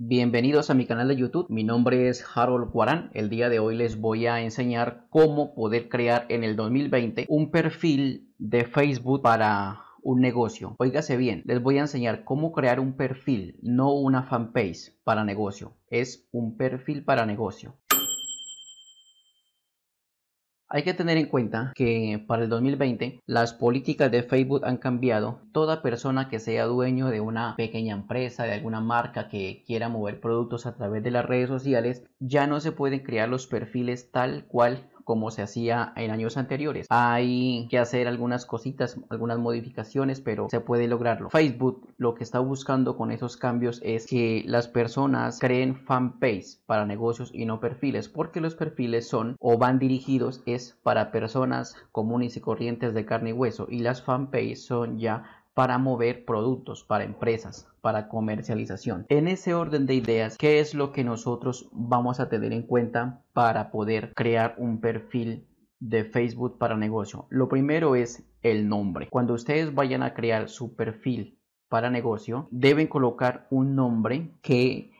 Bienvenidos a mi canal de YouTube, mi nombre es Harold Guarán. el día de hoy les voy a enseñar cómo poder crear en el 2020 un perfil de Facebook para un negocio. Óigase bien, les voy a enseñar cómo crear un perfil, no una fanpage para negocio, es un perfil para negocio. Hay que tener en cuenta que para el 2020 las políticas de Facebook han cambiado. Toda persona que sea dueño de una pequeña empresa, de alguna marca que quiera mover productos a través de las redes sociales, ya no se pueden crear los perfiles tal cual como se hacía en años anteriores. Hay que hacer algunas cositas, algunas modificaciones, pero se puede lograrlo. Facebook lo que está buscando con esos cambios es que las personas creen fanpage para negocios y no perfiles, porque los perfiles son o van dirigidos es para personas comunes y corrientes de carne y hueso y las fanpage son ya para mover productos, para empresas, para comercialización. En ese orden de ideas, ¿qué es lo que nosotros vamos a tener en cuenta para poder crear un perfil de Facebook para negocio? Lo primero es el nombre. Cuando ustedes vayan a crear su perfil para negocio, deben colocar un nombre que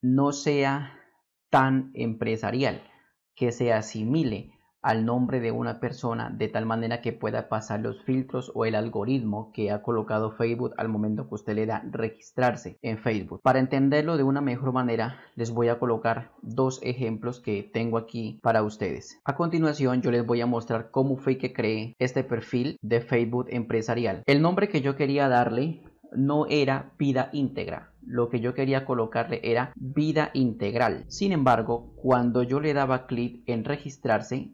no sea tan empresarial, que se asimile al nombre de una persona de tal manera que pueda pasar los filtros o el algoritmo que ha colocado Facebook al momento que usted le da registrarse en Facebook. Para entenderlo de una mejor manera, les voy a colocar dos ejemplos que tengo aquí para ustedes. A continuación, yo les voy a mostrar cómo fue que creé este perfil de Facebook empresarial. El nombre que yo quería darle no era vida íntegra. Lo que yo quería colocarle era vida integral. Sin embargo, cuando yo le daba clic en registrarse,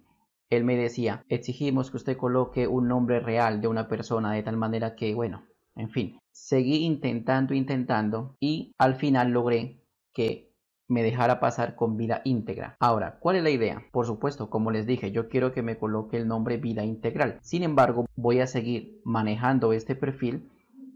él me decía, exigimos que usted coloque un nombre real de una persona de tal manera que, bueno, en fin, seguí intentando, intentando y al final logré que me dejara pasar con vida íntegra. Ahora, ¿cuál es la idea? Por supuesto, como les dije, yo quiero que me coloque el nombre vida integral. Sin embargo, voy a seguir manejando este perfil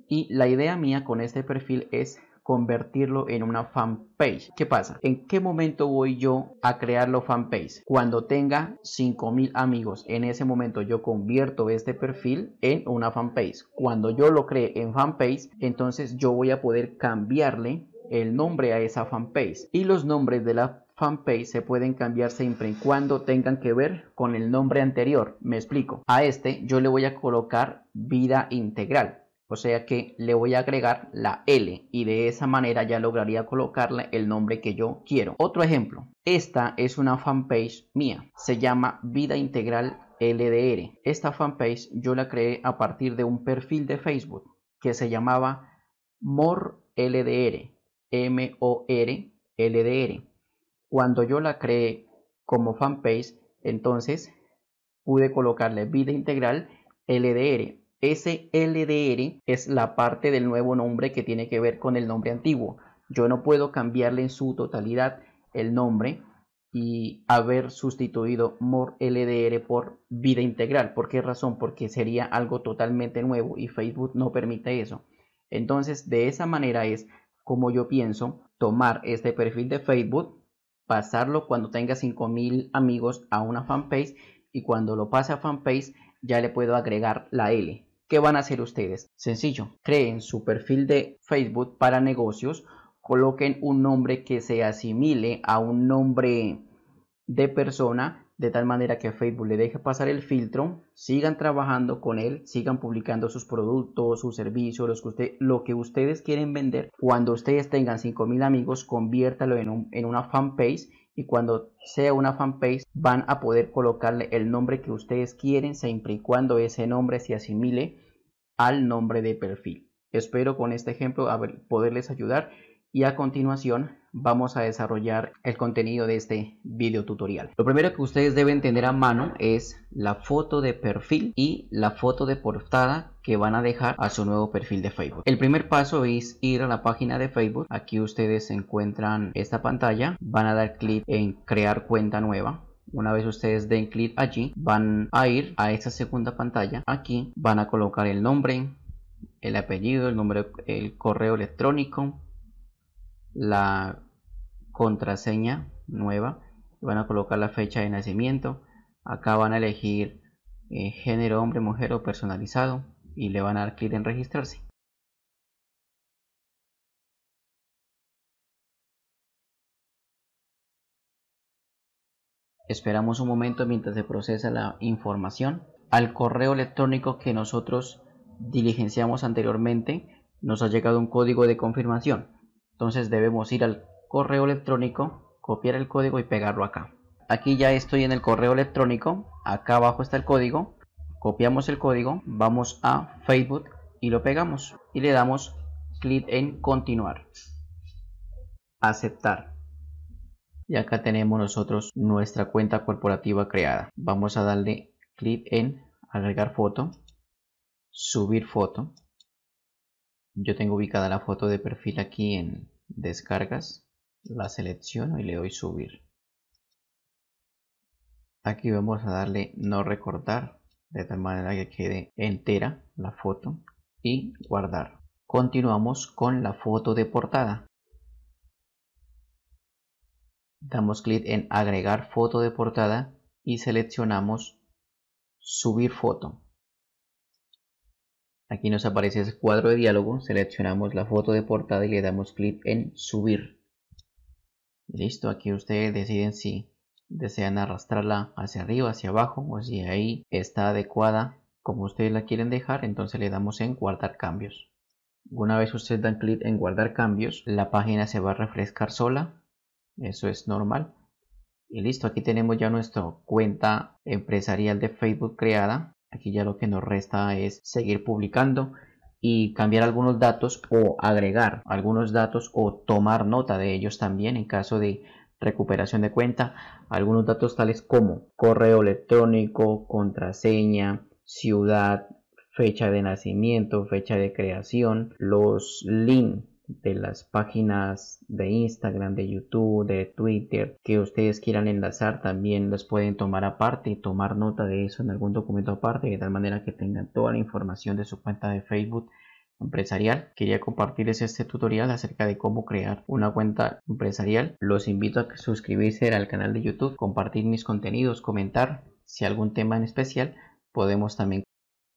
y la idea mía con este perfil es convertirlo en una fanpage. ¿Qué pasa? ¿En qué momento voy yo a crear fanpage? Cuando tenga 5000 amigos. En ese momento yo convierto este perfil en una fanpage. Cuando yo lo cree en fanpage, entonces yo voy a poder cambiarle el nombre a esa fanpage y los nombres de la fanpage se pueden cambiar siempre y cuando tengan que ver con el nombre anterior. Me explico. A este yo le voy a colocar vida integral o sea que le voy a agregar la L y de esa manera ya lograría colocarle el nombre que yo quiero. Otro ejemplo. Esta es una fanpage mía. Se llama Vida Integral LDR. Esta fanpage yo la creé a partir de un perfil de Facebook que se llamaba MOR LDR. M-O-R LDR. Cuando yo la creé como fanpage, entonces pude colocarle Vida Integral LDR SLDR es la parte del nuevo nombre que tiene que ver con el nombre antiguo. Yo no puedo cambiarle en su totalidad el nombre y haber sustituido more LDR por vida integral. ¿Por qué razón? Porque sería algo totalmente nuevo y Facebook no permite eso. Entonces, de esa manera es como yo pienso tomar este perfil de Facebook, pasarlo cuando tenga 5000 amigos a una fanpage y cuando lo pase a fanpage ya le puedo agregar la L. ¿Qué van a hacer ustedes? Sencillo, creen su perfil de Facebook para negocios, coloquen un nombre que se asimile a un nombre de persona, de tal manera que Facebook le deje pasar el filtro, sigan trabajando con él, sigan publicando sus productos, sus servicios, lo que ustedes quieren vender. Cuando ustedes tengan 5.000 amigos, conviértalo en, en una fanpage y cuando sea una fanpage van a poder colocarle el nombre que ustedes quieren siempre y cuando ese nombre se asimile al nombre de perfil. Espero con este ejemplo poderles ayudar y a continuación vamos a desarrollar el contenido de este video tutorial. Lo primero que ustedes deben tener a mano es la foto de perfil y la foto de portada que van a dejar a su nuevo perfil de Facebook. El primer paso es ir a la página de Facebook. Aquí ustedes encuentran esta pantalla. Van a dar clic en crear cuenta nueva. Una vez ustedes den clic allí, van a ir a esta segunda pantalla. Aquí van a colocar el nombre, el apellido, el nombre, el correo electrónico, la contraseña nueva, van a colocar la fecha de nacimiento, acá van a elegir eh, género hombre, mujer o personalizado y le van a dar clic en registrarse. Esperamos un momento mientras se procesa la información. Al correo electrónico que nosotros diligenciamos anteriormente nos ha llegado un código de confirmación. Entonces debemos ir al correo electrónico, copiar el código y pegarlo acá. Aquí ya estoy en el correo electrónico, acá abajo está el código, copiamos el código, vamos a Facebook y lo pegamos y le damos clic en continuar, aceptar. Y acá tenemos nosotros nuestra cuenta corporativa creada. Vamos a darle clic en agregar foto, subir foto yo tengo ubicada la foto de perfil aquí en descargas, la selecciono y le doy subir. Aquí vamos a darle no recortar, de tal manera que quede entera la foto y guardar. Continuamos con la foto de portada. Damos clic en agregar foto de portada y seleccionamos subir foto. Aquí nos aparece ese cuadro de diálogo, seleccionamos la foto de portada y le damos clic en subir. Listo, aquí ustedes deciden si desean arrastrarla hacia arriba, hacia abajo o si ahí está adecuada como ustedes la quieren dejar, entonces le damos en guardar cambios. Una vez ustedes dan clic en guardar cambios, la página se va a refrescar sola, eso es normal. Y listo, aquí tenemos ya nuestra cuenta empresarial de Facebook creada Aquí ya lo que nos resta es seguir publicando y cambiar algunos datos o agregar algunos datos o tomar nota de ellos también en caso de recuperación de cuenta. Algunos datos tales como correo electrónico, contraseña, ciudad, fecha de nacimiento, fecha de creación, los links de las páginas de Instagram, de YouTube, de Twitter que ustedes quieran enlazar también las pueden tomar aparte y tomar nota de eso en algún documento aparte de tal manera que tengan toda la información de su cuenta de Facebook empresarial. Quería compartirles este tutorial acerca de cómo crear una cuenta empresarial. Los invito a suscribirse al canal de YouTube, compartir mis contenidos, comentar si algún tema en especial podemos también